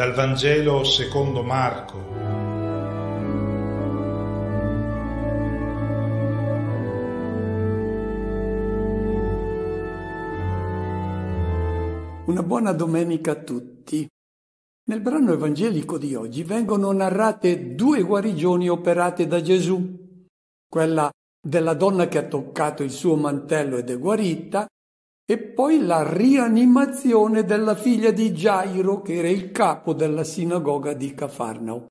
dal Vangelo secondo Marco. Una buona domenica a tutti. Nel brano evangelico di oggi vengono narrate due guarigioni operate da Gesù, quella della donna che ha toccato il suo mantello ed è guarita e poi la rianimazione della figlia di Gairo, che era il capo della sinagoga di Cafarnao.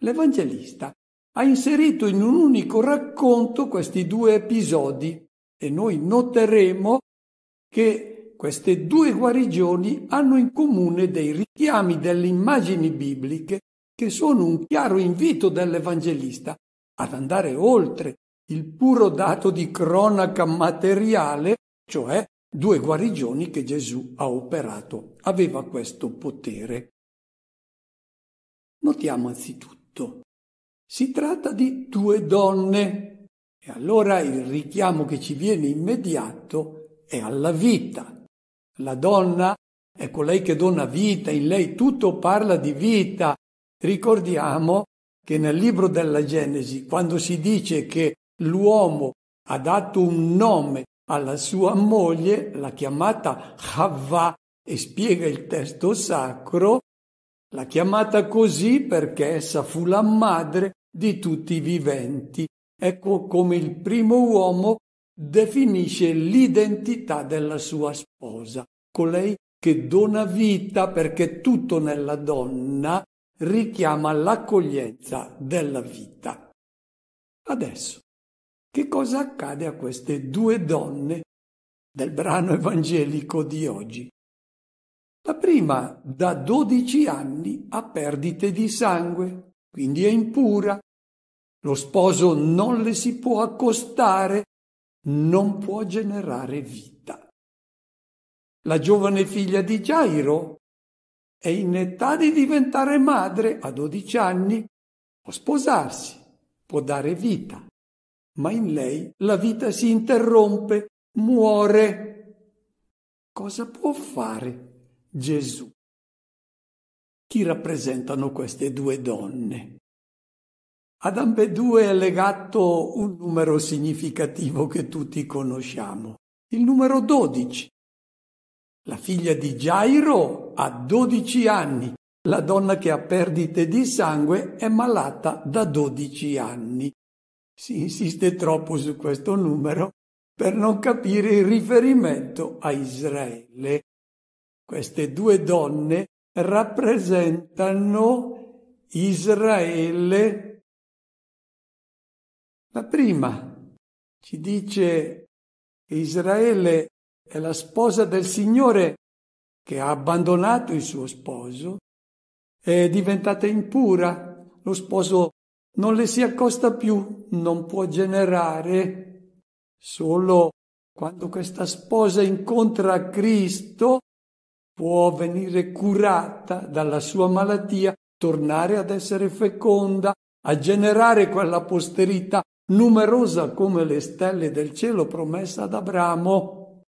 L'Evangelista ha inserito in un unico racconto questi due episodi e noi noteremo che queste due guarigioni hanno in comune dei richiami delle immagini bibliche che sono un chiaro invito dell'Evangelista ad andare oltre il puro dato di cronaca materiale, cioè Due guarigioni che Gesù ha operato aveva questo potere. Notiamo anzitutto, si tratta di due donne e allora il richiamo che ci viene immediato è alla vita. La donna è colei che dona vita, in lei tutto parla di vita. Ricordiamo che nel libro della Genesi, quando si dice che l'uomo ha dato un nome alla sua moglie, la chiamata Havva, e spiega il testo sacro, la chiamata così perché essa fu la madre di tutti i viventi. Ecco come il primo uomo definisce l'identità della sua sposa, colei che dona vita perché tutto nella donna richiama l'accoglienza della vita. Adesso che cosa accade a queste due donne del brano evangelico di oggi? La prima da 12 anni ha perdite di sangue, quindi è impura. Lo sposo non le si può accostare, non può generare vita. La giovane figlia di Gairo è in età di diventare madre a 12 anni, può sposarsi, può dare vita ma in lei la vita si interrompe, muore. Cosa può fare Gesù? Chi rappresentano queste due donne? Ad ambedue è legato un numero significativo che tutti conosciamo, il numero 12. La figlia di Gairo ha 12 anni, la donna che ha perdite di sangue è malata da 12 anni si insiste troppo su questo numero per non capire il riferimento a Israele. Queste due donne rappresentano Israele. La prima ci dice che Israele è la sposa del Signore che ha abbandonato il suo sposo, è diventata impura, lo sposo non le si accosta più, non può generare. Solo quando questa sposa incontra Cristo può venire curata dalla sua malattia, tornare ad essere feconda, a generare quella posterità numerosa come le stelle del cielo promessa ad Abramo.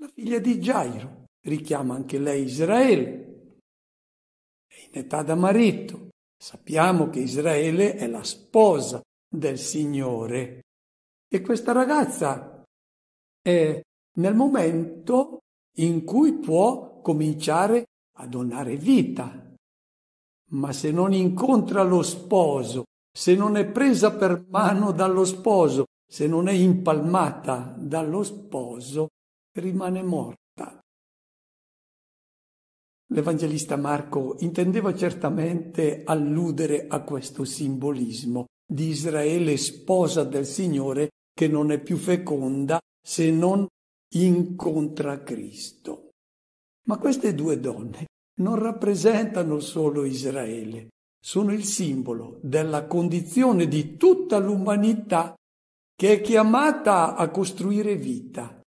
La figlia di Gairo richiama anche lei Israele. È in età da marito Sappiamo che Israele è la sposa del Signore e questa ragazza è nel momento in cui può cominciare a donare vita. Ma se non incontra lo sposo, se non è presa per mano dallo sposo, se non è impalmata dallo sposo, rimane morta. L'Evangelista Marco intendeva certamente alludere a questo simbolismo di Israele sposa del Signore che non è più feconda se non incontra Cristo. Ma queste due donne non rappresentano solo Israele, sono il simbolo della condizione di tutta l'umanità che è chiamata a costruire vita,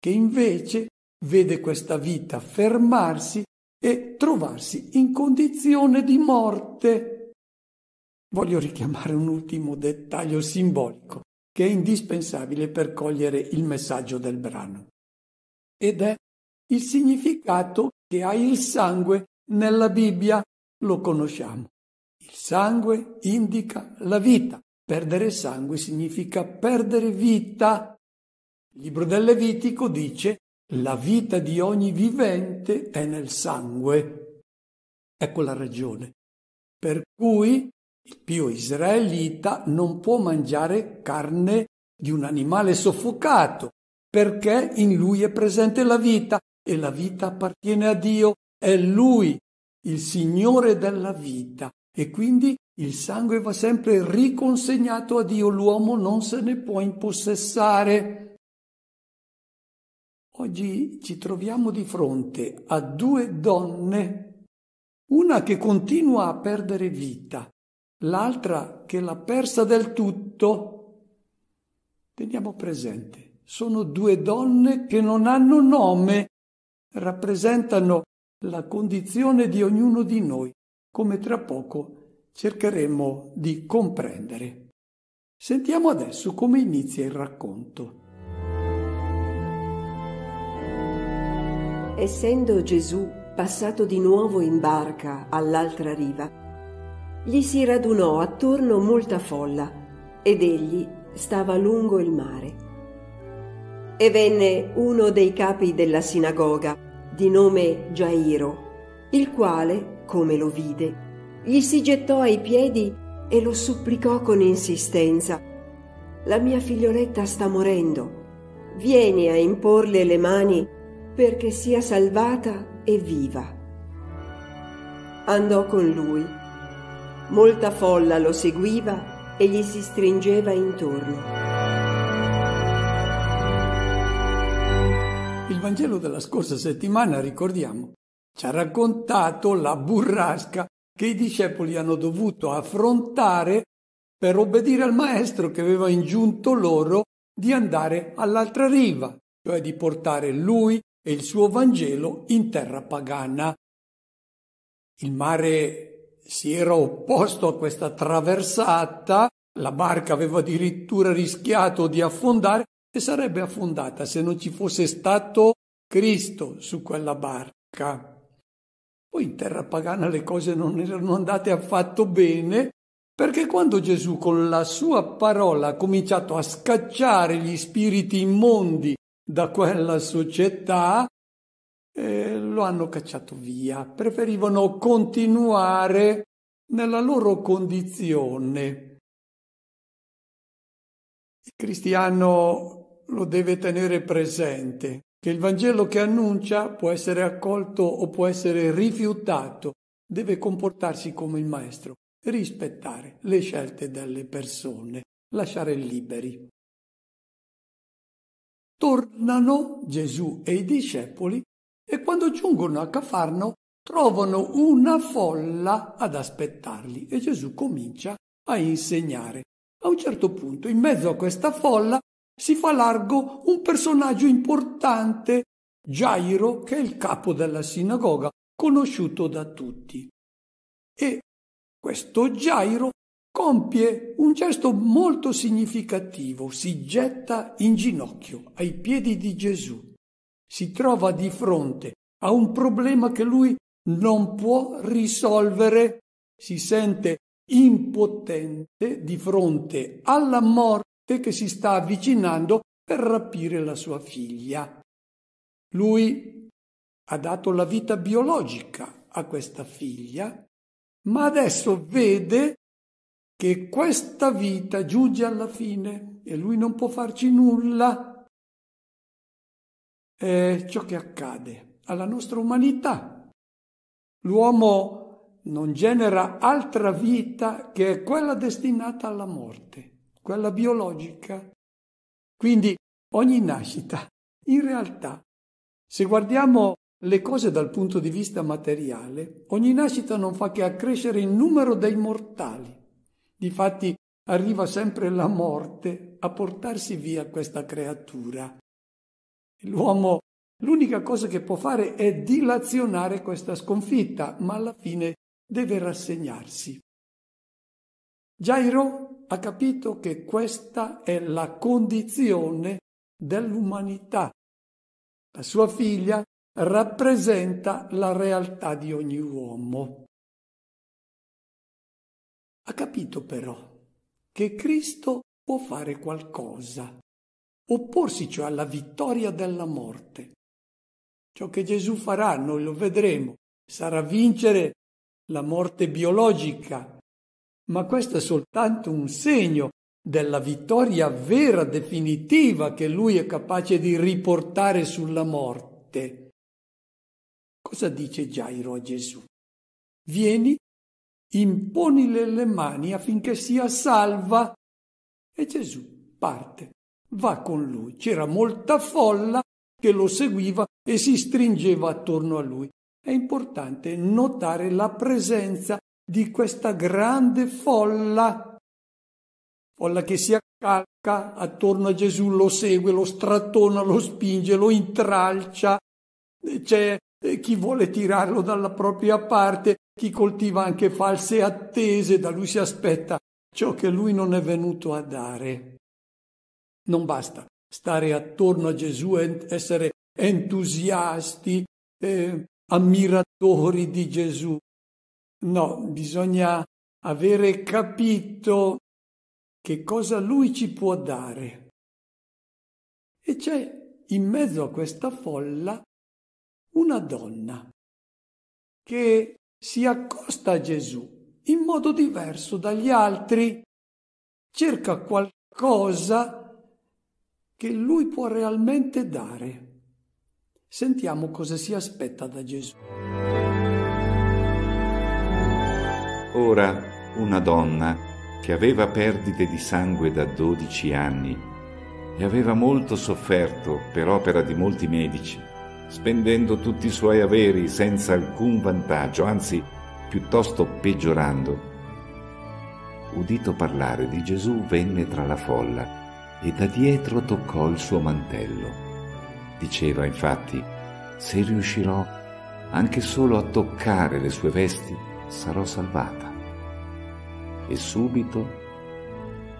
che invece vede questa vita fermarsi e trovarsi in condizione di morte. Voglio richiamare un ultimo dettaglio simbolico che è indispensabile per cogliere il messaggio del brano ed è il significato che ha il sangue nella Bibbia. Lo conosciamo. Il sangue indica la vita. Perdere sangue significa perdere vita. Il libro del Levitico dice la vita di ogni vivente è nel sangue. Ecco la ragione. Per cui il pio israelita non può mangiare carne di un animale soffocato, perché in lui è presente la vita e la vita appartiene a Dio, è lui il Signore della vita e quindi il sangue va sempre riconsegnato a Dio, l'uomo non se ne può impossessare. Oggi ci troviamo di fronte a due donne, una che continua a perdere vita, l'altra che l'ha persa del tutto. Teniamo presente, sono due donne che non hanno nome, rappresentano la condizione di ognuno di noi, come tra poco cercheremo di comprendere. Sentiamo adesso come inizia il racconto. essendo Gesù passato di nuovo in barca all'altra riva, gli si radunò attorno molta folla ed egli stava lungo il mare. E venne uno dei capi della sinagoga, di nome Giairo, il quale, come lo vide, gli si gettò ai piedi e lo supplicò con insistenza. La mia figlioletta sta morendo. Vieni a imporle le mani perché sia salvata e viva. Andò con lui. Molta folla lo seguiva e gli si stringeva intorno. Il Vangelo della scorsa settimana, ricordiamo, ci ha raccontato la burrasca che i discepoli hanno dovuto affrontare per obbedire al maestro che aveva ingiunto loro di andare all'altra riva, cioè di portare lui e il suo Vangelo in terra pagana. Il mare si era opposto a questa traversata, la barca aveva addirittura rischiato di affondare e sarebbe affondata se non ci fosse stato Cristo su quella barca. Poi in terra pagana le cose non erano andate affatto bene, perché quando Gesù con la sua parola ha cominciato a scacciare gli spiriti immondi da quella società e lo hanno cacciato via, preferivano continuare nella loro condizione. Il cristiano lo deve tenere presente, che il Vangelo che annuncia può essere accolto o può essere rifiutato, deve comportarsi come il Maestro, rispettare le scelte delle persone, lasciare liberi. Tornano Gesù e i discepoli e quando giungono a Cafarno trovano una folla ad aspettarli e Gesù comincia a insegnare. A un certo punto, in mezzo a questa folla, si fa largo un personaggio importante, Gairo, che è il capo della sinagoga, conosciuto da tutti. E questo Gairo compie un gesto molto significativo, si getta in ginocchio ai piedi di Gesù. Si trova di fronte a un problema che lui non può risolvere, si sente impotente di fronte alla morte che si sta avvicinando per rapire la sua figlia. Lui ha dato la vita biologica a questa figlia, ma adesso vede che questa vita giunge alla fine e lui non può farci nulla, è ciò che accade alla nostra umanità. L'uomo non genera altra vita che quella destinata alla morte, quella biologica. Quindi ogni nascita, in realtà, se guardiamo le cose dal punto di vista materiale, ogni nascita non fa che accrescere il numero dei mortali Difatti arriva sempre la morte a portarsi via questa creatura. L'uomo l'unica cosa che può fare è dilazionare questa sconfitta, ma alla fine deve rassegnarsi. Jairo ha capito che questa è la condizione dell'umanità. La sua figlia rappresenta la realtà di ogni uomo. Ha capito però che Cristo può fare qualcosa, opporsi cioè alla vittoria della morte. Ciò che Gesù farà, noi lo vedremo, sarà vincere la morte biologica, ma questo è soltanto un segno della vittoria vera, definitiva, che lui è capace di riportare sulla morte. Cosa dice Gairo a Gesù? Vieni imponile le mani affinché sia salva. E Gesù parte, va con lui. C'era molta folla che lo seguiva e si stringeva attorno a lui. È importante notare la presenza di questa grande folla, folla che si accalca attorno a Gesù, lo segue, lo strattona, lo spinge, lo intralcia. C'è chi vuole tirarlo dalla propria parte, chi coltiva anche false attese, da lui si aspetta ciò che lui non è venuto a dare. Non basta stare attorno a Gesù e essere entusiasti, eh, ammiratori di Gesù. No, bisogna avere capito che cosa lui ci può dare. E c'è in mezzo a questa folla una donna che si accosta a Gesù in modo diverso dagli altri, cerca qualcosa che lui può realmente dare. Sentiamo cosa si aspetta da Gesù. Ora una donna che aveva perdite di sangue da 12 anni e aveva molto sofferto per opera di molti medici spendendo tutti i suoi averi senza alcun vantaggio, anzi piuttosto peggiorando. Udito parlare di Gesù venne tra la folla e da dietro toccò il suo mantello. Diceva infatti, se riuscirò anche solo a toccare le sue vesti, sarò salvata. E subito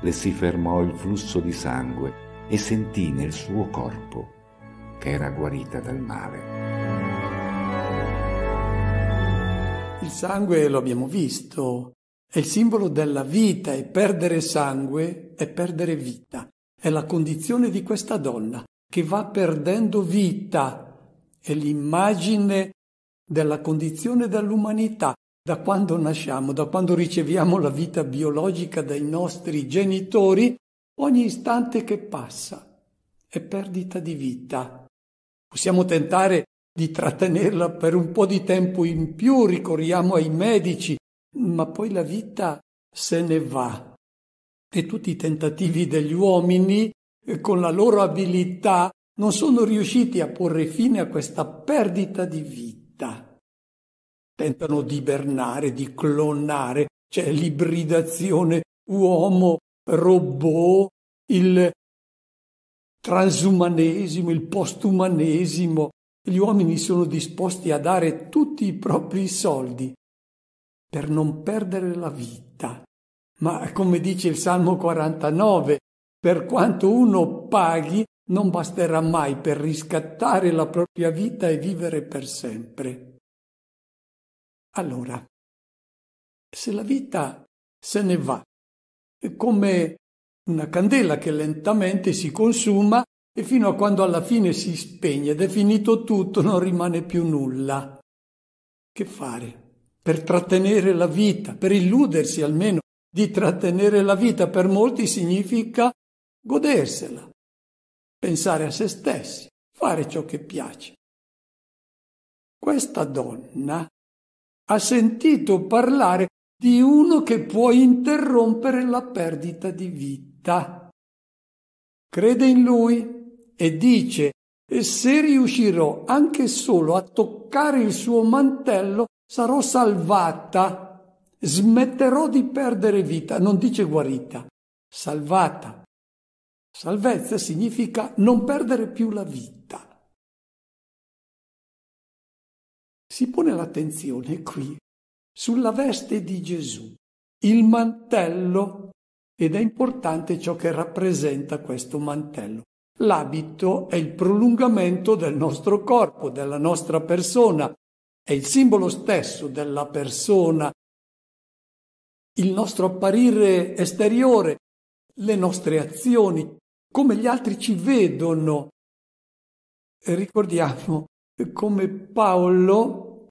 le si fermò il flusso di sangue e sentì nel suo corpo era guarita dal male. Il sangue lo abbiamo visto, è il simbolo della vita e perdere sangue è perdere vita. È la condizione di questa donna che va perdendo vita, è l'immagine della condizione dell'umanità da quando nasciamo, da quando riceviamo la vita biologica dai nostri genitori, ogni istante che passa è perdita di vita. Possiamo tentare di trattenerla per un po' di tempo in più, ricorriamo ai medici, ma poi la vita se ne va. E tutti i tentativi degli uomini, eh, con la loro abilità, non sono riusciti a porre fine a questa perdita di vita. Tentano di ibernare, di clonare, c'è l'ibridazione uomo-robot, il transumanesimo, il postumanesimo. Gli uomini sono disposti a dare tutti i propri soldi per non perdere la vita. Ma come dice il Salmo 49, per quanto uno paghi non basterà mai per riscattare la propria vita e vivere per sempre. Allora, se la vita se ne va, come una candela che lentamente si consuma e fino a quando alla fine si spegne ed è finito tutto non rimane più nulla. Che fare? Per trattenere la vita, per illudersi almeno di trattenere la vita per molti significa godersela, pensare a se stessi, fare ciò che piace. Questa donna ha sentito parlare di uno che può interrompere la perdita di vita città. Crede in lui e dice, e se riuscirò anche solo a toccare il suo mantello, sarò salvata, smetterò di perdere vita, non dice guarita, salvata. Salvezza significa non perdere più la vita. Si pone l'attenzione qui sulla veste di Gesù, il mantello ed è importante ciò che rappresenta questo mantello. L'abito è il prolungamento del nostro corpo, della nostra persona, è il simbolo stesso della persona, il nostro apparire esteriore, le nostre azioni, come gli altri ci vedono. E ricordiamo come Paolo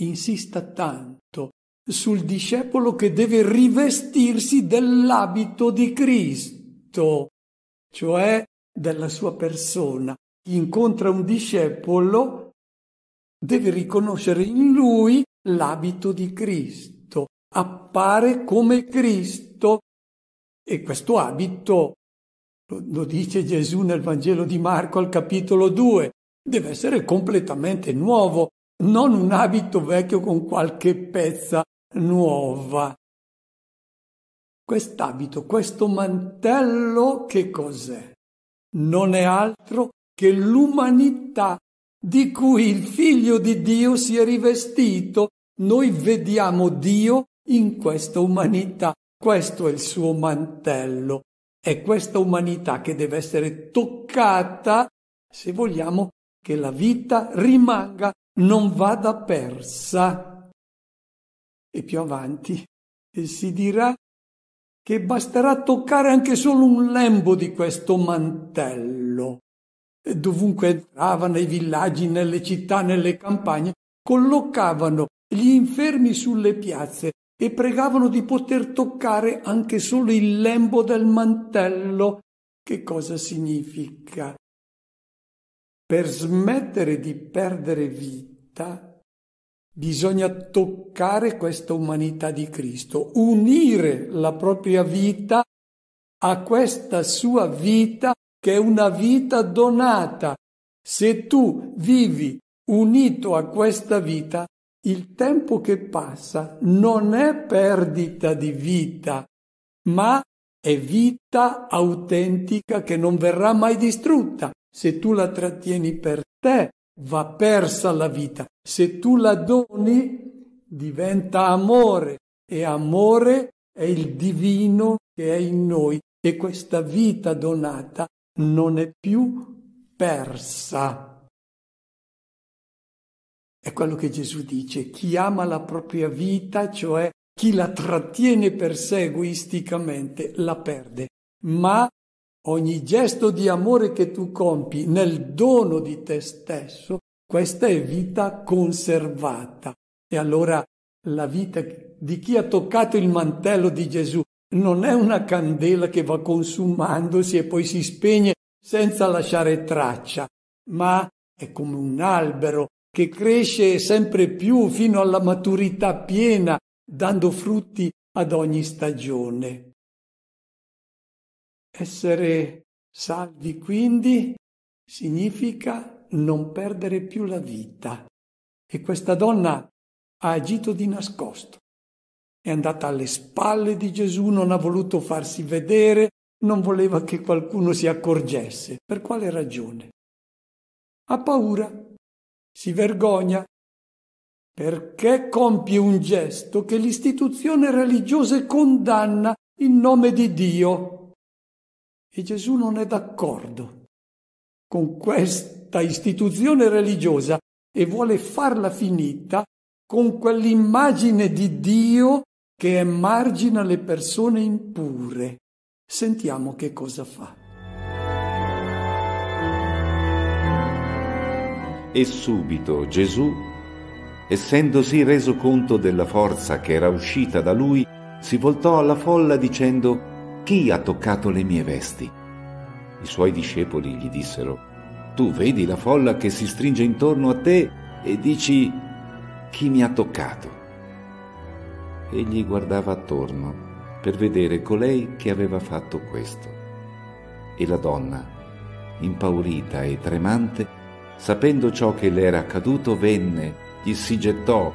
insista tanto sul discepolo che deve rivestirsi dell'abito di Cristo, cioè della sua persona. incontra un discepolo deve riconoscere in lui l'abito di Cristo, appare come Cristo e questo abito, lo dice Gesù nel Vangelo di Marco al capitolo 2, deve essere completamente nuovo, non un abito vecchio con qualche pezza nuova. Quest'abito, questo mantello, che cos'è? Non è altro che l'umanità di cui il figlio di Dio si è rivestito. Noi vediamo Dio in questa umanità, questo è il suo mantello. È questa umanità che deve essere toccata se vogliamo che la vita rimanga, non vada persa e più avanti, si dirà che basterà toccare anche solo un lembo di questo mantello. dovunque entrava nei villaggi, nelle città, nelle campagne, collocavano gli infermi sulle piazze e pregavano di poter toccare anche solo il lembo del mantello. Che cosa significa? Per smettere di perdere vita, Bisogna toccare questa umanità di Cristo, unire la propria vita a questa sua vita che è una vita donata. Se tu vivi unito a questa vita, il tempo che passa non è perdita di vita, ma è vita autentica che non verrà mai distrutta se tu la trattieni per te, va persa la vita. Se tu la doni, diventa amore e amore è il divino che è in noi e questa vita donata non è più persa. È quello che Gesù dice, chi ama la propria vita, cioè chi la trattiene per sé egoisticamente, la perde, ma Ogni gesto di amore che tu compi nel dono di te stesso, questa è vita conservata. E allora la vita di chi ha toccato il mantello di Gesù non è una candela che va consumandosi e poi si spegne senza lasciare traccia, ma è come un albero che cresce sempre più fino alla maturità piena, dando frutti ad ogni stagione. Essere salvi quindi significa non perdere più la vita. E questa donna ha agito di nascosto. È andata alle spalle di Gesù, non ha voluto farsi vedere, non voleva che qualcuno si accorgesse. Per quale ragione? Ha paura, si vergogna, perché compie un gesto che l'istituzione religiosa condanna in nome di Dio. E Gesù non è d'accordo con questa istituzione religiosa e vuole farla finita con quell'immagine di Dio che emargina le persone impure. Sentiamo che cosa fa. E subito Gesù, essendosi reso conto della forza che era uscita da lui, si voltò alla folla dicendo chi ha toccato le mie vesti? I suoi discepoli gli dissero, Tu vedi la folla che si stringe intorno a te e dici, Chi mi ha toccato? Egli guardava attorno per vedere colei che aveva fatto questo. E la donna, impaurita e tremante, sapendo ciò che le era accaduto, venne, gli si gettò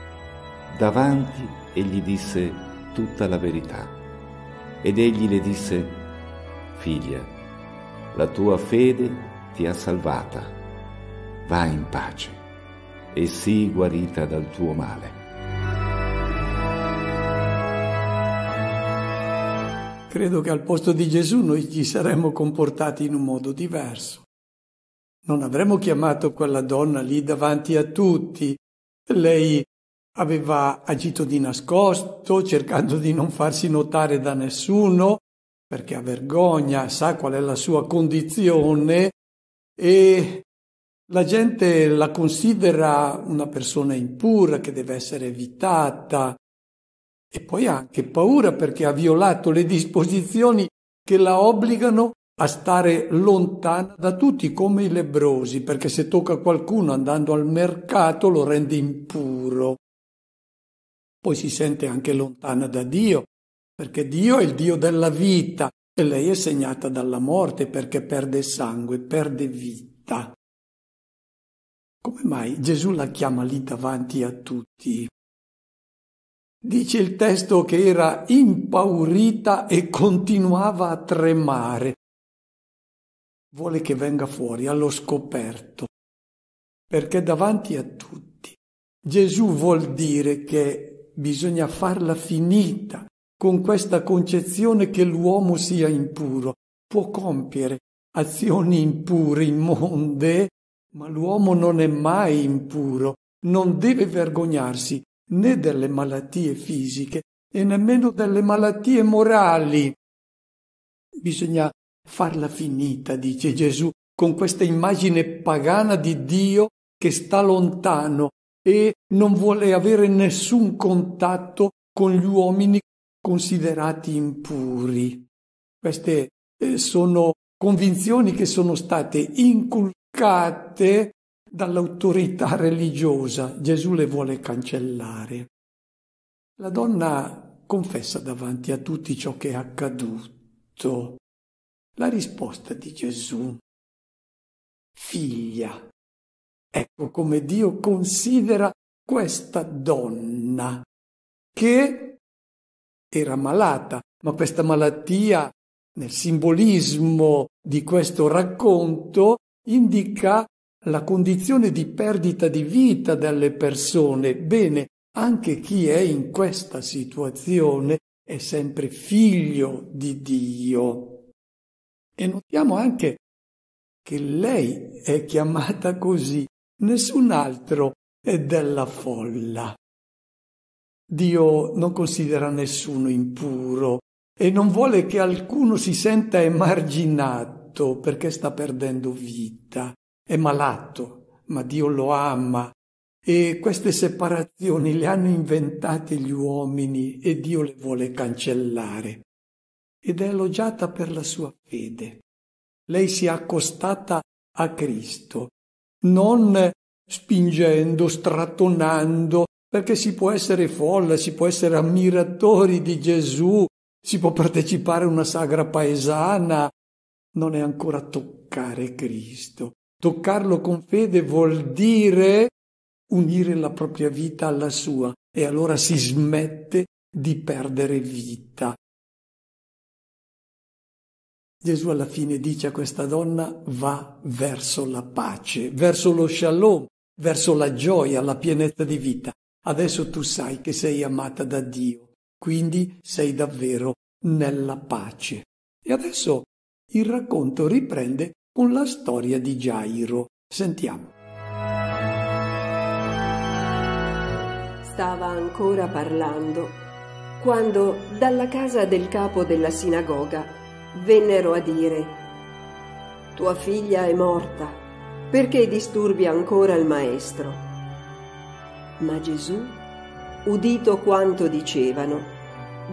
davanti e gli disse tutta la verità. Ed egli le disse, Figlia, la tua fede ti ha salvata, va in pace e sii guarita dal tuo male. Credo che al posto di Gesù noi ci saremmo comportati in un modo diverso. Non avremmo chiamato quella donna lì davanti a tutti. Lei Aveva agito di nascosto, cercando di non farsi notare da nessuno, perché ha vergogna, sa qual è la sua condizione e la gente la considera una persona impura che deve essere evitata e poi ha anche paura perché ha violato le disposizioni che la obbligano a stare lontana da tutti come i lebrosi, perché se tocca qualcuno andando al mercato lo rende impuro. Poi si sente anche lontana da Dio, perché Dio è il Dio della vita e lei è segnata dalla morte perché perde sangue, perde vita. Come mai Gesù la chiama lì davanti a tutti? Dice il testo che era impaurita e continuava a tremare. Vuole che venga fuori allo scoperto, perché davanti a tutti Gesù vuol dire che bisogna farla finita con questa concezione che l'uomo sia impuro. Può compiere azioni impure, immonde, ma l'uomo non è mai impuro, non deve vergognarsi né delle malattie fisiche e nemmeno delle malattie morali. Bisogna farla finita, dice Gesù, con questa immagine pagana di Dio che sta lontano, e non vuole avere nessun contatto con gli uomini considerati impuri. Queste eh, sono convinzioni che sono state inculcate dall'autorità religiosa. Gesù le vuole cancellare. La donna confessa davanti a tutti ciò che è accaduto. La risposta di Gesù. Figlia, Ecco come Dio considera questa donna che era malata, ma questa malattia nel simbolismo di questo racconto indica la condizione di perdita di vita delle persone. Bene, anche chi è in questa situazione è sempre figlio di Dio. E notiamo anche che lei è chiamata così nessun altro è della folla. Dio non considera nessuno impuro e non vuole che alcuno si senta emarginato perché sta perdendo vita. È malato, ma Dio lo ama e queste separazioni le hanno inventate gli uomini e Dio le vuole cancellare. Ed è elogiata per la sua fede. Lei si è accostata a Cristo non spingendo, strattonando, perché si può essere folla, si può essere ammiratori di Gesù, si può partecipare a una sagra paesana, non è ancora toccare Cristo. Toccarlo con fede vuol dire unire la propria vita alla sua e allora si smette di perdere vita Gesù alla fine dice a questa donna va verso la pace, verso lo shalom, verso la gioia, la pienezza di vita. Adesso tu sai che sei amata da Dio, quindi sei davvero nella pace. E adesso il racconto riprende con la storia di Gairo. Sentiamo. Stava ancora parlando quando dalla casa del capo della sinagoga vennero a dire Tua figlia è morta, perché disturbi ancora il maestro? Ma Gesù, udito quanto dicevano,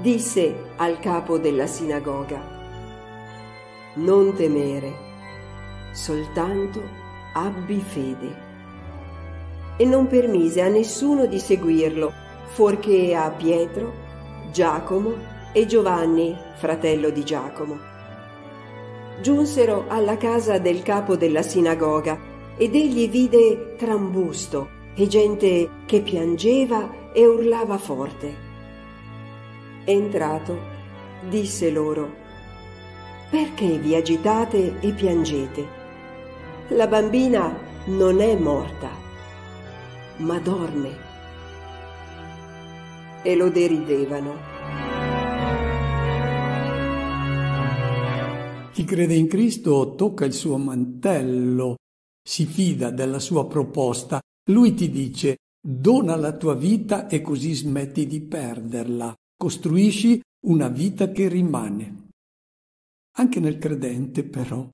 disse al capo della sinagoga Non temere, soltanto abbi fede. E non permise a nessuno di seguirlo, fuorché a Pietro, Giacomo e Giovanni, fratello di Giacomo. Giunsero alla casa del capo della sinagoga ed egli vide trambusto e gente che piangeva e urlava forte. Entrato, disse loro, Perché vi agitate e piangete? La bambina non è morta, ma dorme. E lo deridevano. Chi crede in Cristo tocca il suo mantello, si fida della sua proposta. Lui ti dice dona la tua vita e così smetti di perderla. Costruisci una vita che rimane. Anche nel credente, però,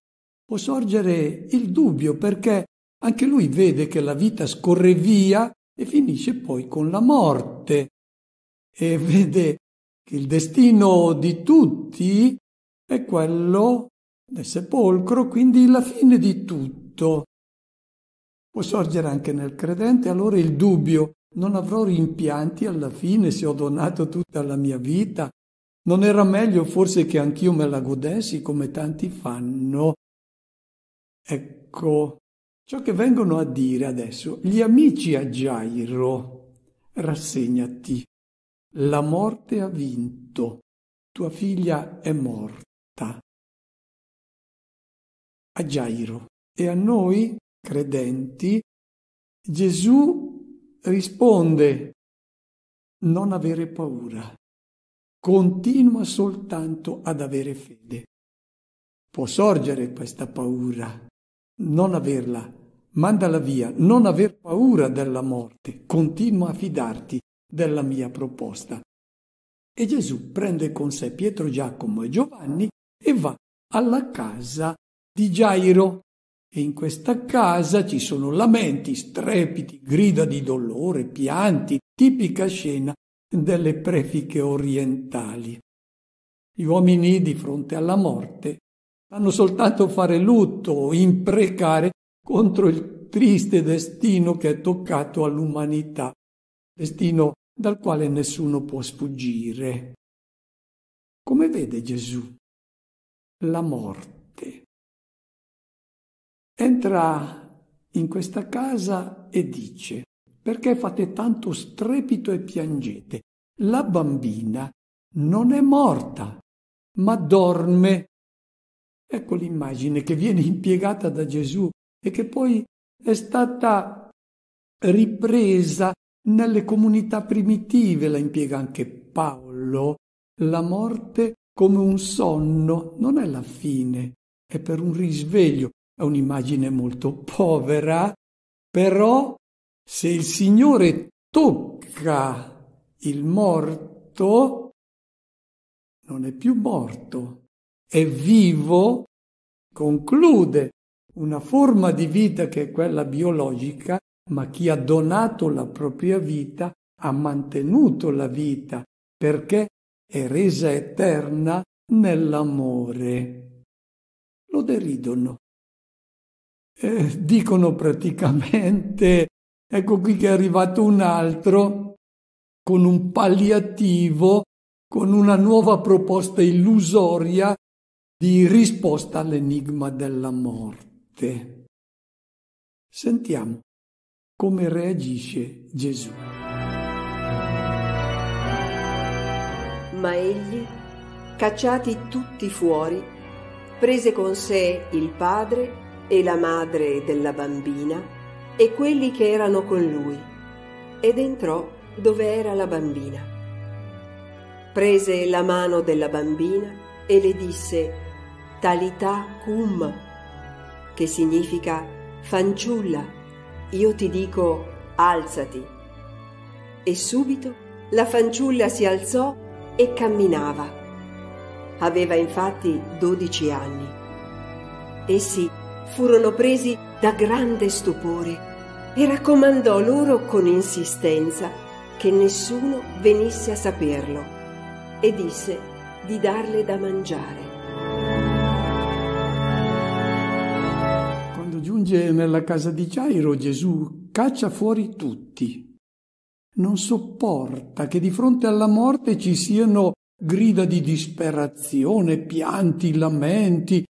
può sorgere il dubbio perché anche lui vede che la vita scorre via e finisce poi con la morte. E vede che il destino di tutti è quello del sepolcro, quindi la fine di tutto. Può sorgere anche nel credente allora il dubbio, non avrò rimpianti alla fine se ho donato tutta la mia vita? Non era meglio forse che anch'io me la godessi come tanti fanno? Ecco, ciò che vengono a dire adesso gli amici a Gairo. Rassegnati, la morte ha vinto, tua figlia è morta a Gairo e a noi credenti Gesù risponde non avere paura, continua soltanto ad avere fede. Può sorgere questa paura, non averla, mandala via, non aver paura della morte, continua a fidarti della mia proposta. E Gesù prende con sé Pietro, Giacomo e Giovanni e va alla casa di Gairo e in questa casa ci sono lamenti, strepiti, grida di dolore, pianti, tipica scena delle prefiche orientali. Gli uomini di fronte alla morte fanno soltanto fare lutto, imprecare contro il triste destino che è toccato all'umanità, destino dal quale nessuno può sfuggire. Come vede Gesù? La morte Entra in questa casa e dice, perché fate tanto strepito e piangete? La bambina non è morta, ma dorme. Ecco l'immagine che viene impiegata da Gesù e che poi è stata ripresa nelle comunità primitive, la impiega anche Paolo, la morte come un sonno non è la fine, è per un risveglio, è un'immagine molto povera, però se il Signore tocca il morto, non è più morto, è vivo, conclude una forma di vita che è quella biologica, ma chi ha donato la propria vita ha mantenuto la vita perché è resa eterna nell'amore. Lo deridono, eh, dicono praticamente, ecco qui che è arrivato un altro con un palliativo, con una nuova proposta illusoria di risposta all'enigma della morte. Sentiamo come reagisce Gesù. Ma egli, cacciati tutti fuori, prese con sé il padre e la madre della bambina e quelli che erano con lui, ed entrò dove era la bambina. Prese la mano della bambina e le disse Talità cum, che significa fanciulla, io ti dico alzati. E subito la fanciulla si alzò e camminava. Aveva infatti dodici anni. Essi furono presi da grande stupore e raccomandò loro con insistenza che nessuno venisse a saperlo e disse di darle da mangiare. Quando giunge nella casa di Gairo Gesù caccia fuori tutti. Non sopporta che di fronte alla morte ci siano grida di disperazione, pianti, lamenti,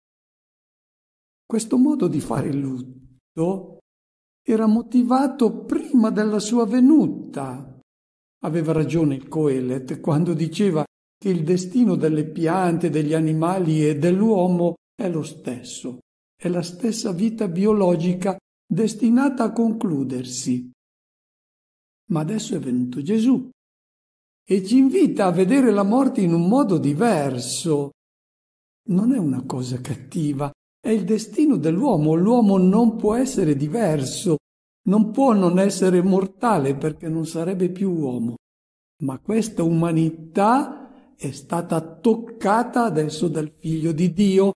questo modo di fare il lutto era motivato prima della sua venuta. Aveva ragione il Coelet quando diceva che il destino delle piante, degli animali e dell'uomo è lo stesso, è la stessa vita biologica destinata a concludersi. Ma adesso è venuto Gesù e ci invita a vedere la morte in un modo diverso. Non è una cosa cattiva, è il destino dell'uomo, l'uomo non può essere diverso, non può non essere mortale perché non sarebbe più uomo. Ma questa umanità è stata toccata adesso dal figlio di Dio.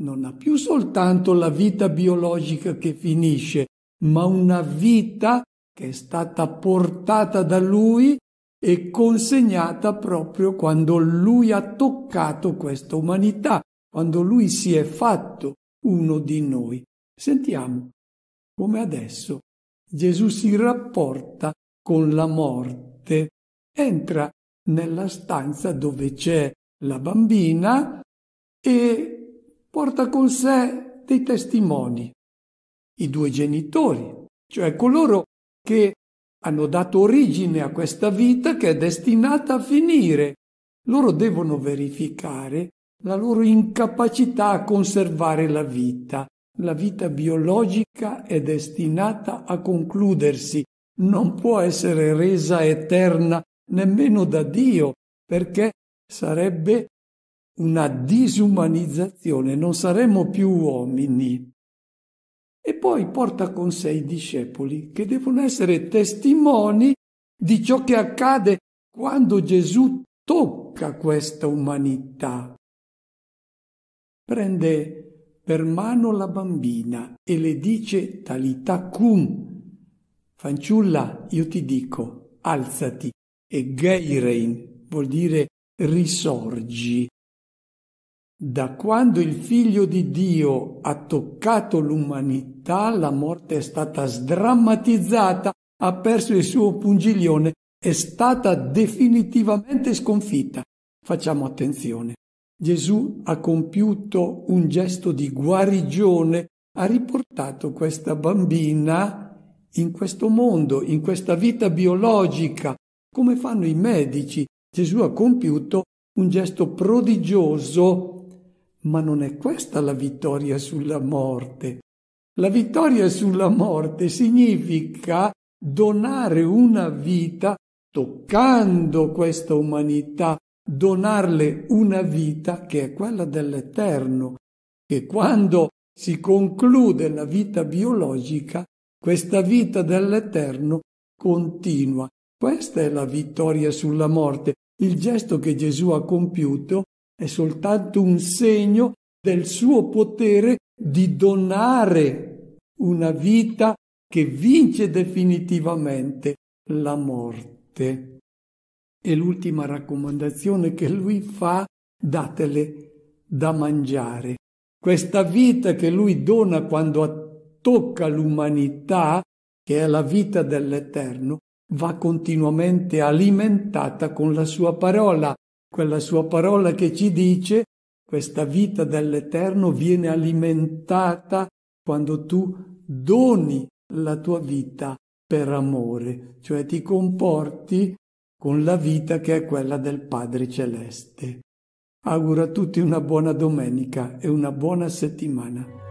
Non ha più soltanto la vita biologica che finisce, ma una vita che è stata portata da lui e consegnata proprio quando lui ha toccato questa umanità, quando lui si è fatto uno di noi. Sentiamo come adesso Gesù si rapporta con la morte. Entra nella stanza dove c'è la bambina e porta con sé dei testimoni, i due genitori, cioè coloro che hanno dato origine a questa vita che è destinata a finire. Loro devono verificare la loro incapacità a conservare la vita. La vita biologica è destinata a concludersi, non può essere resa eterna nemmeno da Dio, perché sarebbe una disumanizzazione, non saremmo più uomini. E poi porta con sé i discepoli che devono essere testimoni di ciò che accade quando Gesù tocca questa umanità prende per mano la bambina e le dice Talita cum. Fanciulla, io ti dico, alzati e geirein vuol dire risorgi. Da quando il figlio di Dio ha toccato l'umanità, la morte è stata sdrammatizzata, ha perso il suo pungiglione, è stata definitivamente sconfitta. Facciamo attenzione. Gesù ha compiuto un gesto di guarigione, ha riportato questa bambina in questo mondo, in questa vita biologica, come fanno i medici. Gesù ha compiuto un gesto prodigioso, ma non è questa la vittoria sulla morte. La vittoria sulla morte significa donare una vita toccando questa umanità, donarle una vita che è quella dell'Eterno, che quando si conclude la vita biologica, questa vita dell'Eterno continua. Questa è la vittoria sulla morte. Il gesto che Gesù ha compiuto è soltanto un segno del suo potere di donare una vita che vince definitivamente la morte. E l'ultima raccomandazione che lui fa, datele da mangiare. Questa vita che lui dona quando tocca l'umanità, che è la vita dell'Eterno, va continuamente alimentata con la sua parola, quella sua parola che ci dice questa vita dell'Eterno viene alimentata quando tu doni la tua vita per amore, cioè ti comporti con la vita che è quella del Padre Celeste. Auguro a tutti una buona domenica e una buona settimana.